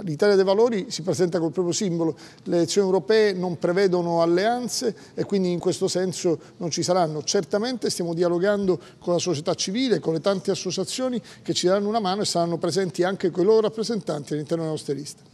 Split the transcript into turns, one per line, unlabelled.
L'Italia dei Valori si presenta col proprio simbolo, le elezioni europee non prevedono alleanze e quindi in questo senso non ci saranno. Certamente stiamo dialogando con la società civile, con le tante associazioni che ci daranno una mano e saranno presenti anche con i loro rappresentanti all'interno della nostra lista.